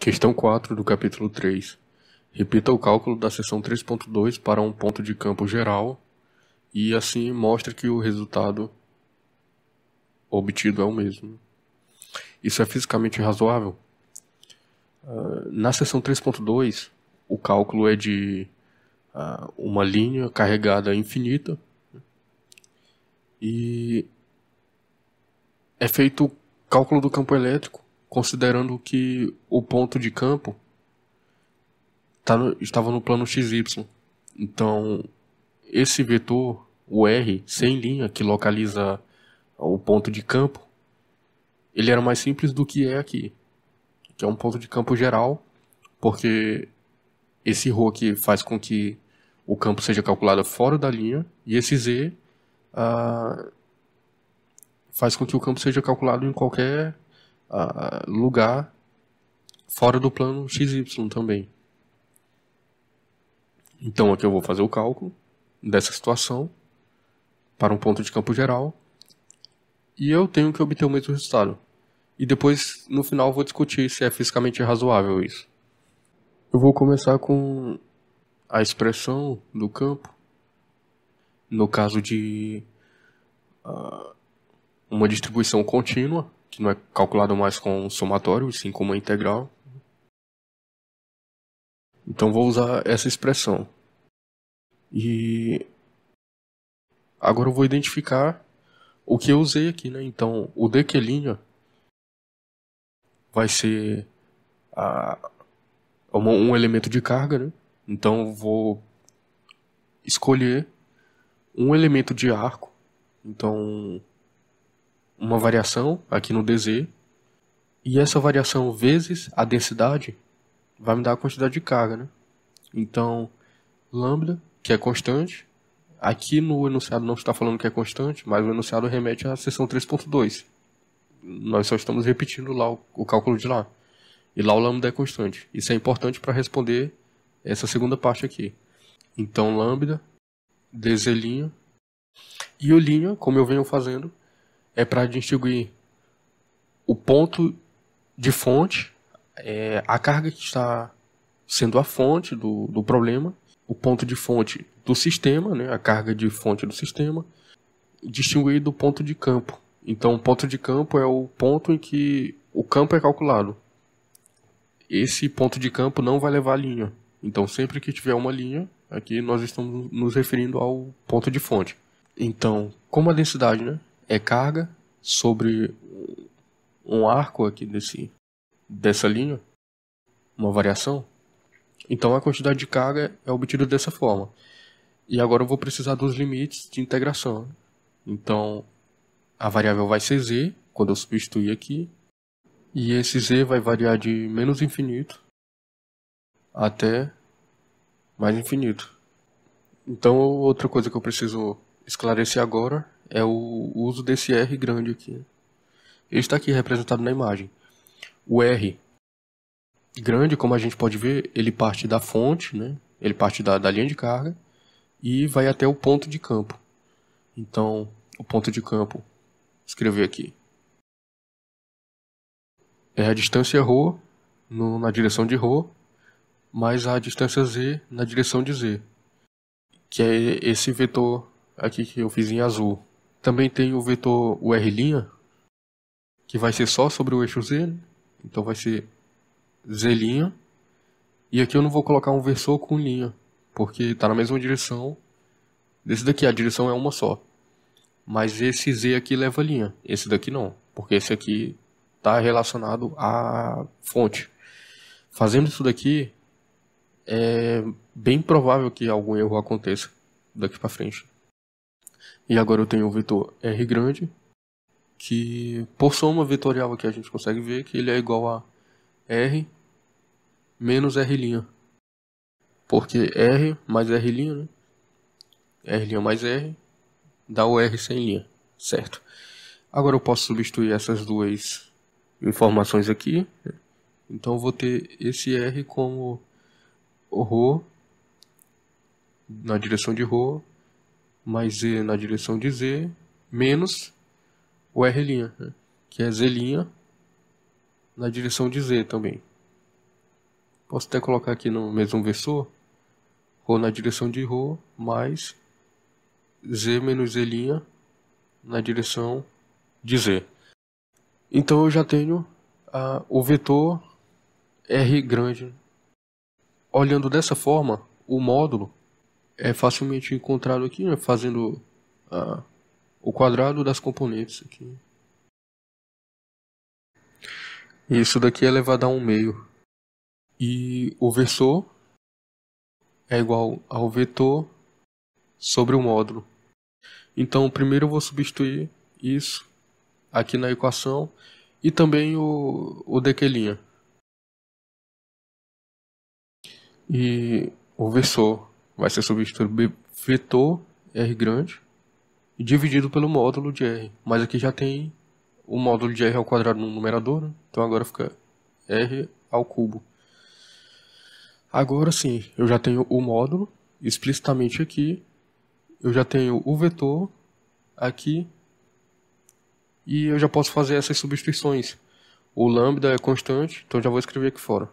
Questão 4 do capítulo 3. Repita o cálculo da seção 3.2 para um ponto de campo geral e assim mostre que o resultado obtido é o mesmo. Isso é fisicamente razoável? Ah, na seção 3.2, o cálculo é de ah, uma linha carregada infinita e é feito o cálculo do campo elétrico considerando que o ponto de campo tá no, estava no plano XY. Então, esse vetor, o R, sem linha, que localiza o ponto de campo, ele era mais simples do que é aqui, que é um ponto de campo geral, porque esse ρ aqui faz com que o campo seja calculado fora da linha, e esse Z ah, faz com que o campo seja calculado em qualquer uh, lugar fora do plano XY também. Então aqui eu vou fazer o cálculo dessa situação para um ponto de campo geral e eu tenho que obter o mesmo resultado. E depois, no final, vou discutir se é fisicamente razoável isso. Eu vou começar com a expressão do campo no caso de uh, uma distribuição contínua que não é calculado mais com somatório, sim com uma integral. Então vou usar essa expressão. E agora eu vou identificar o que eu usei aqui, né? Então o dqlinha vai ser a, um elemento de carga, né? Então vou escolher um elemento de arco. Então uma variação aqui no DZ, e essa variação vezes a densidade vai me dar a quantidade de carga, né? Então, lambda, que é constante, aqui no enunciado não está falando que é constante, mas o enunciado remete à seção 3.2. Nós só estamos repetindo lá o, o cálculo de lá. E lá o lambda é constante. Isso é importante para responder essa segunda parte aqui. Então, lambda, dz' e o linha, como eu venho fazendo, é para distinguir o ponto de fonte, é, a carga que está sendo a fonte do, do problema, o ponto de fonte do sistema, né, a carga de fonte do sistema, distinguir do ponto de campo. Então, o ponto de campo é o ponto em que o campo é calculado. Esse ponto de campo não vai levar linha. Então, sempre que tiver uma linha, aqui nós estamos nos referindo ao ponto de fonte. Então, como a densidade, né? é carga sobre um arco aqui desse, dessa linha, uma variação. Então a quantidade de carga é obtida dessa forma. E agora eu vou precisar dos limites de integração. Então a variável vai ser z, quando eu substituir aqui, e esse z vai variar de menos infinito até mais infinito. Então outra coisa que eu preciso esclarecer agora é o uso desse R grande aqui. Ele está aqui representado na imagem. O R grande, como a gente pode ver, ele parte da fonte, né? ele parte da, da linha de carga e vai até o ponto de campo. Então, o ponto de campo, escrever aqui, é a distância ρ no, na direção de ρ mais a distância z na direção de z, que é esse vetor aqui que eu fiz em azul. Também tem o vetor UR', que vai ser só sobre o eixo Z, né? então vai ser Z'. E aqui eu não vou colocar um versor com linha, porque está na mesma direção desse daqui, a direção é uma só. Mas esse Z aqui leva linha, esse daqui não, porque esse aqui está relacionado à fonte. Fazendo isso daqui, é bem provável que algum erro aconteça daqui para frente. E agora eu tenho o vetor R grande, que por soma vetorial aqui a gente consegue ver que ele é igual a R menos R'. Porque R mais R', né? R' mais R dá o R sem linha, certo? Agora eu posso substituir essas duas informações aqui. Então eu vou ter esse R como ρ na direção de ρ mais Z na direção de Z, menos o R', né? que é Z' na direção de Z também. Posso até colocar aqui no mesmo versor, ou na direção de Rho, mais Z menos Z' na direção de Z. Então eu já tenho ah, o vetor R grande. Olhando dessa forma, o módulo é facilmente encontrado aqui, né, fazendo a, o quadrado das componentes aqui. isso daqui é elevado a 1 meio. E o versor é igual ao vetor sobre o módulo. Então, primeiro eu vou substituir isso aqui na equação e também o, o dq'. E o versor vai ser substituído pelo vetor R grande dividido pelo módulo de R. Mas aqui já tem o módulo de R ao quadrado no numerador, né? então agora fica R ao cubo. Agora sim, eu já tenho o módulo explicitamente aqui, eu já tenho o vetor aqui, e eu já posso fazer essas substituições. O lambda é constante, então já vou escrever aqui fora.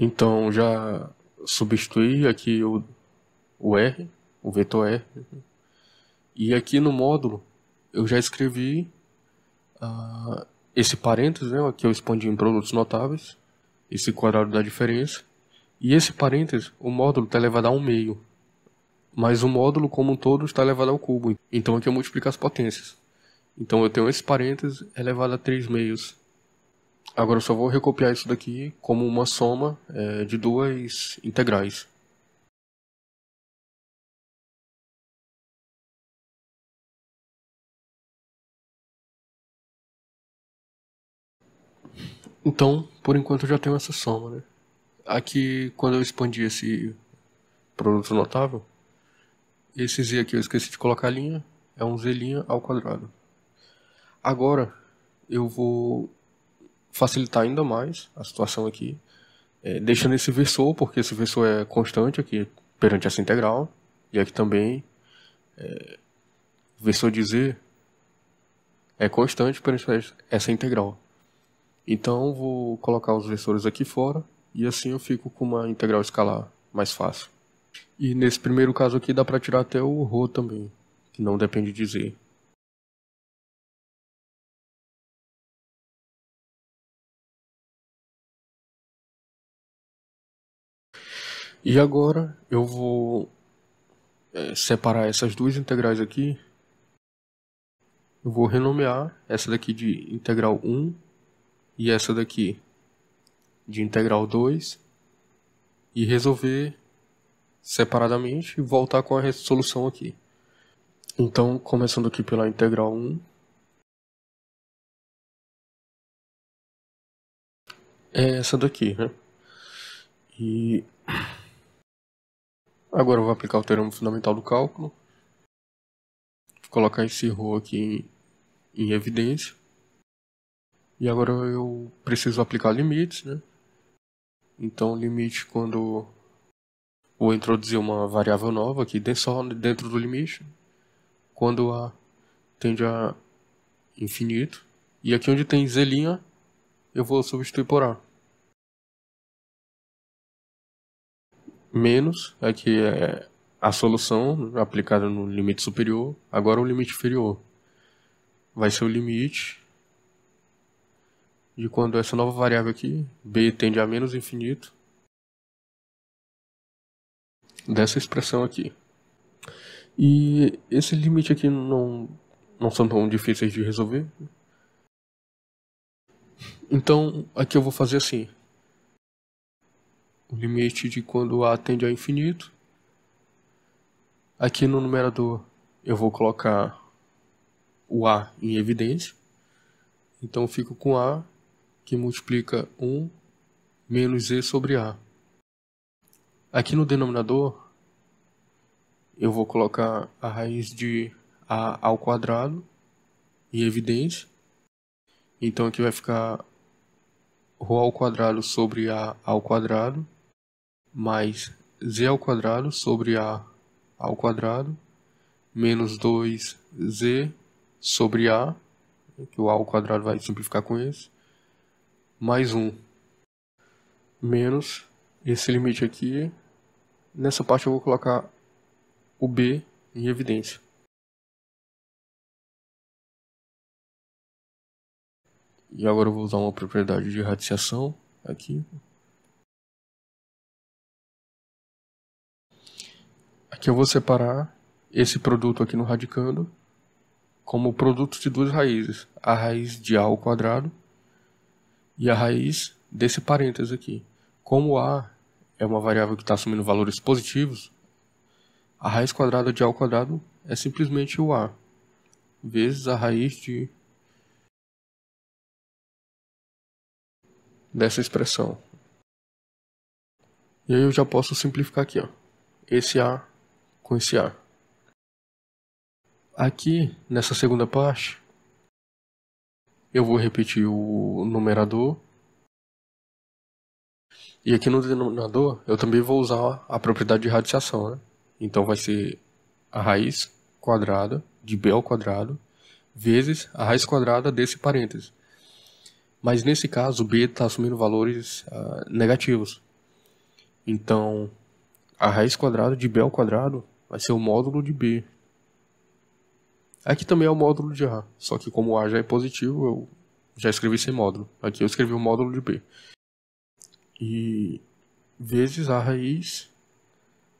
Então já substituí aqui o, o R, o vetor R. E aqui no módulo eu já escrevi uh, esse parênteses, né, que eu expandi em produtos notáveis, esse quadrado da diferença. E esse parênteses, o módulo está elevado a um meio. Mas o módulo como um todo está elevado ao cubo. Então aqui eu multiplico as potências. Então eu tenho esse parênteses elevado é a 3 meios Agora eu só vou recopiar isso daqui como uma soma é, de duas integrais. Então, por enquanto eu já tenho essa soma, né? Aqui, quando eu expandi esse produto notável, esse z aqui eu esqueci de colocar a linha, é um z' ao quadrado. Agora, eu vou facilitar ainda mais a situação aqui, é, deixando esse versor, porque esse versor é constante aqui perante essa integral, e aqui também é, versor de z é constante perante essa integral. Então vou colocar os versores aqui fora, e assim eu fico com uma integral escalar mais fácil. E nesse primeiro caso aqui dá para tirar até o ρ também, que não depende de z. E agora eu vou é, separar essas duas integrais aqui. Eu vou renomear essa daqui de integral 1 e essa daqui de integral 2 e resolver separadamente e voltar com a resolução aqui. Então, começando aqui pela integral 1, é essa daqui, né? E Agora eu vou aplicar o teorema fundamental do cálculo. Vou colocar esse ρ aqui em, em evidência. E agora eu preciso aplicar limites, né? Então, limite quando vou introduzir uma variável nova aqui dentro, dentro do limite, quando a tende a infinito. E aqui onde tem z', eu vou substituir por a. menos é que é a solução aplicada no limite superior, agora o limite inferior. Vai ser o limite de quando essa nova variável aqui, b tende a menos infinito, dessa expressão aqui. E esse limite aqui não, não são tão difíceis de resolver. Então, aqui eu vou fazer assim o limite de quando A tende ao infinito. Aqui no numerador eu vou colocar o A em evidência. Então eu fico com A que multiplica 1 menos E sobre A. Aqui no denominador eu vou colocar a raiz de A ao quadrado em evidência. Então aqui vai ficar ρ ao quadrado sobre A ao quadrado mais z ao quadrado sobre a ao quadrado menos 2z sobre a, que o a ao quadrado vai simplificar com esse, mais 1, menos esse limite aqui. Nessa parte eu vou colocar o b em evidência. E agora eu vou usar uma propriedade de radiciação aqui, que eu vou separar esse produto aqui no radicando como produto de duas raízes, a raiz de A ao quadrado e a raiz desse parênteses aqui. Como A é uma variável que está assumindo valores positivos, a raiz quadrada de A ao quadrado é simplesmente o A, vezes a raiz de dessa expressão. E aí eu já posso simplificar aqui, ó. Esse A com esse ar. Aqui, nessa segunda parte, eu vou repetir o numerador. E aqui no denominador, eu também vou usar a propriedade de radiciação. Né? Então vai ser a raiz quadrada de b ao quadrado vezes a raiz quadrada desse parêntese. Mas nesse caso, b está assumindo valores uh, negativos. Então, a raiz quadrada de b ao quadrado vai ser o módulo de B. Aqui também é o módulo de A, só que como A já é positivo, eu já escrevi sem módulo. Aqui eu escrevi o módulo de B. E vezes a raiz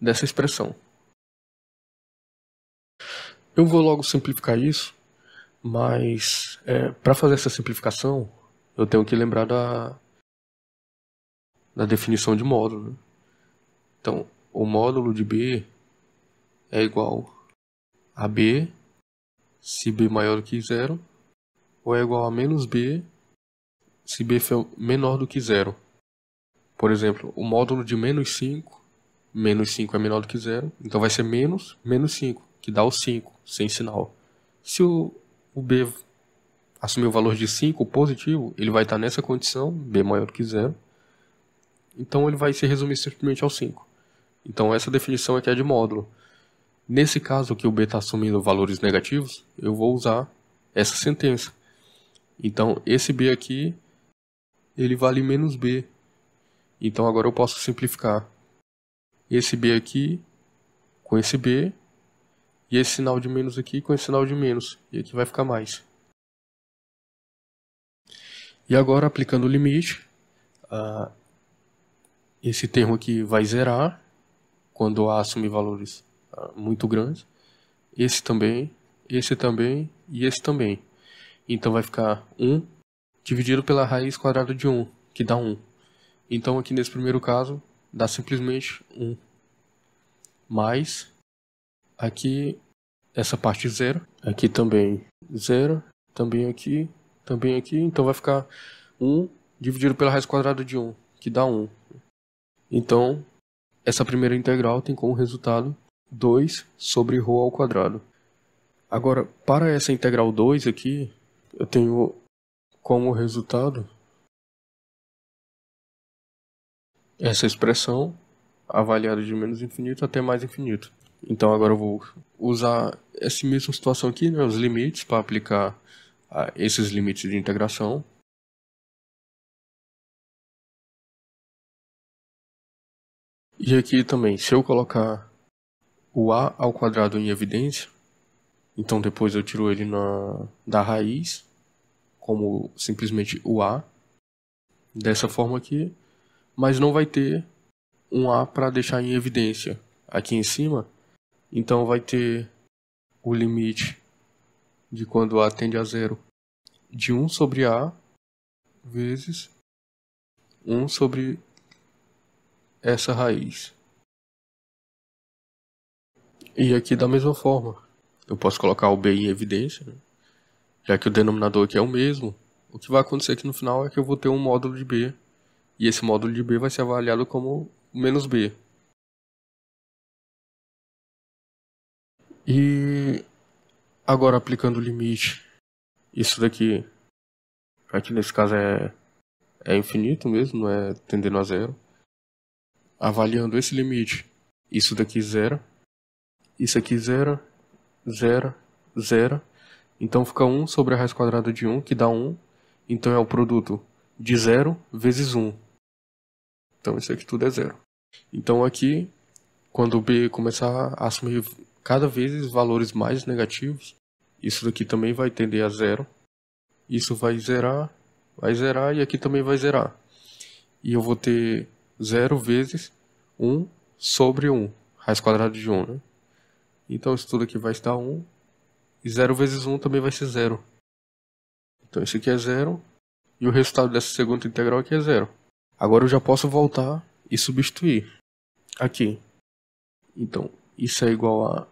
dessa expressão. Eu vou logo simplificar isso, mas é, para fazer essa simplificação, eu tenho que lembrar da, da definição de módulo. Né? Então, o módulo de B é igual a b se b maior do que zero, ou é igual a menos b se b for menor do que zero. Por exemplo, o módulo de menos 5, menos 5 é menor do que zero, então vai ser menos menos 5, que dá o 5, sem sinal. Se o, o b assumir o valor de 5 positivo, ele vai estar nessa condição, b maior do que zero, então ele vai se resumir simplesmente ao 5. Então essa definição aqui é de módulo. Nesse caso que o B está assumindo valores negativos, eu vou usar essa sentença. Então, esse B aqui, ele vale menos B. Então, agora eu posso simplificar esse B aqui com esse B, e esse sinal de menos aqui com esse sinal de menos, e aqui vai ficar mais. E agora, aplicando o limite, uh, esse termo aqui vai zerar, quando A assumir valores muito grande. Esse também, esse também e esse também. Então vai ficar 1 dividido pela raiz quadrada de 1, que dá 1. Então aqui nesse primeiro caso, dá simplesmente 1. Mais aqui essa parte 0, aqui também 0, também aqui, também aqui, então vai ficar 1 dividido pela raiz quadrada de 1, que dá 1. Então, essa primeira integral tem como resultado 2 sobre ρ ao quadrado. Agora, para essa integral 2 aqui, eu tenho como resultado essa expressão avaliada de menos infinito até mais infinito. Então agora eu vou usar essa mesma situação aqui, né, os limites, para aplicar ah, esses limites de integração. E aqui também, se eu colocar o a ao quadrado em evidência, então depois eu tiro ele na, da raiz, como simplesmente o a, dessa forma aqui, mas não vai ter um a para deixar em evidência aqui em cima, então vai ter o limite de quando a tende a zero de 1 sobre a vezes 1 sobre essa raiz. E aqui da mesma forma, eu posso colocar o B em evidência, né? já que o denominador aqui é o mesmo, o que vai acontecer aqui no final é que eu vou ter um módulo de B, e esse módulo de B vai ser avaliado como menos B. E agora aplicando o limite, isso daqui, aqui nesse caso é, é infinito mesmo, não é tendendo a zero. Avaliando esse limite, isso daqui zero isso aqui zero, zero, zero. Então fica 1 sobre a raiz quadrada de 1, que dá 1. Então é o produto de zero vezes 1. Então isso aqui tudo é zero. Então aqui, quando o B começar a assumir cada vez valores mais negativos, isso daqui também vai tender a zero. Isso vai zerar, vai zerar e aqui também vai zerar. E eu vou ter zero vezes 1 sobre 1, raiz quadrada de 1, né? Então isso tudo aqui vai estar 1. E 0 vezes 1 também vai ser 0. Então isso aqui é 0. E o resultado dessa segunda integral aqui é 0. Agora eu já posso voltar e substituir. Aqui. Então isso é igual a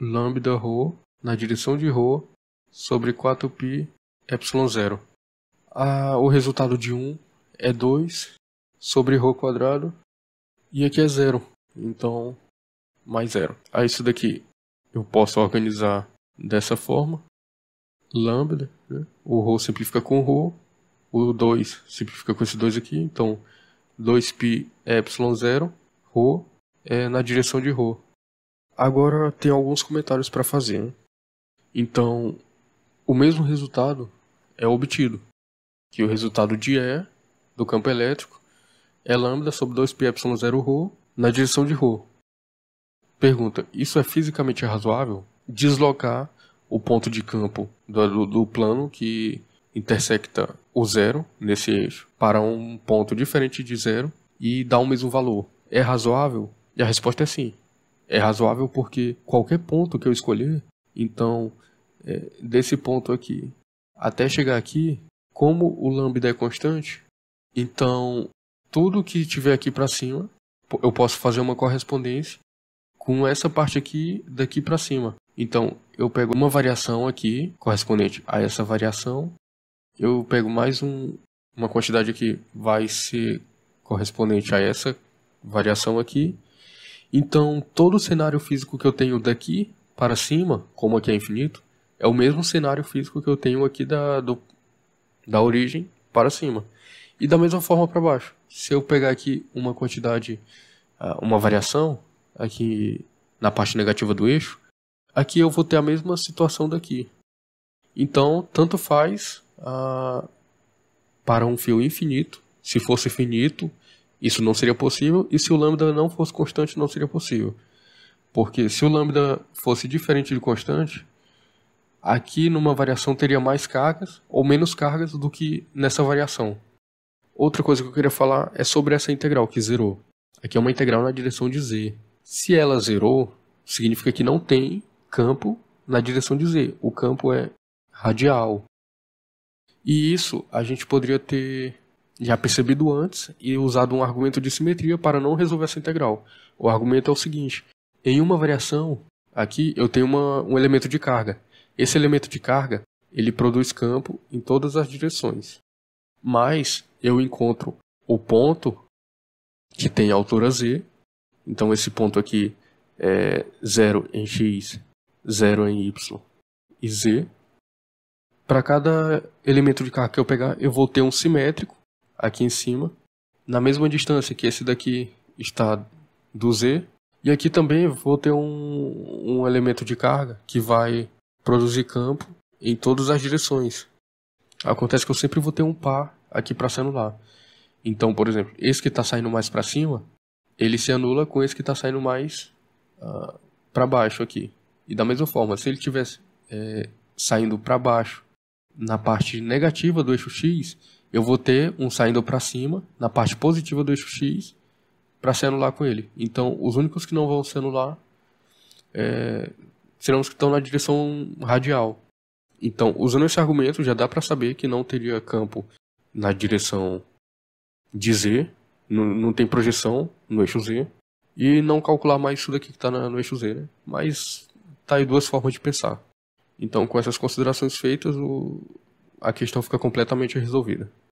lambda ρ na direção de ρ sobre 4π ε 0. Ah, o resultado de 1 é 2 sobre ρ quadrado e aqui é 0. Então mais 0. Aí isso daqui eu posso organizar dessa forma. Lambda, né? o ρ simplifica com ρ, o 2 simplifica com esse 2 aqui, então 2π é ε0, ρ é na direção de ρ. Agora tem alguns comentários para fazer. Né? Então, o mesmo resultado é obtido, que o resultado de E do campo elétrico é λ sobre 2 π ε 0 ρ na direção de ρ. Pergunta: isso é fisicamente razoável? Deslocar o ponto de campo do, do plano que intersecta o zero nesse eixo para um ponto diferente de zero e dar o mesmo valor. É razoável? E a resposta é sim. É razoável porque qualquer ponto que eu escolher, então, é, desse ponto aqui até chegar aqui, como o lambda é constante, então tudo que tiver aqui para cima, eu posso fazer uma correspondência com essa parte aqui daqui para cima. Então, eu pego uma variação aqui, correspondente a essa variação. Eu pego mais um, uma quantidade aqui, vai ser correspondente a essa variação aqui. Então, todo o cenário físico que eu tenho daqui para cima, como aqui é infinito, é o mesmo cenário físico que eu tenho aqui da, do, da origem para cima. E da mesma forma para baixo. Se eu pegar aqui uma quantidade, ah, uma variação, aqui na parte negativa do eixo, aqui eu vou ter a mesma situação daqui. Então, tanto faz ah, para um fio infinito. Se fosse finito, isso não seria possível. E se o lambda não fosse constante, não seria possível. Porque se o lambda fosse diferente de constante, aqui numa variação teria mais cargas ou menos cargas do que nessa variação. Outra coisa que eu queria falar é sobre essa integral que zerou. Aqui é uma integral na direção de z. Se ela zerou, significa que não tem campo na direção de Z. O campo é radial. E isso a gente poderia ter já percebido antes e usado um argumento de simetria para não resolver essa integral. O argumento é o seguinte: em uma variação, aqui eu tenho uma, um elemento de carga. Esse elemento de carga ele produz campo em todas as direções. Mas eu encontro o ponto que tem altura z então esse ponto aqui é 0 em x, 0 em y e z. Para cada elemento de carga que eu pegar, eu vou ter um simétrico aqui em cima, na mesma distância que esse daqui está do z. E aqui também vou ter um, um elemento de carga que vai produzir campo em todas as direções. Acontece que eu sempre vou ter um par aqui para celular. Então, por exemplo, esse que está saindo mais para cima ele se anula com esse que está saindo mais uh, ah, para baixo aqui. E da mesma forma, se ele estivesse é, saindo para baixo na parte negativa do eixo X, eu vou ter um saindo para cima na parte positiva do eixo X para se anular com ele. Então, os únicos que não vão se anular é, serão os que estão na direção radial. Então, usando esse argumento, já dá para saber que não teria campo na direção de Z, não, não tem projeção no eixo Z, e não calcular mais isso daqui que está no eixo Z, né? Mas tá aí duas formas de pensar. Então, com essas considerações feitas, o, a questão fica completamente resolvida.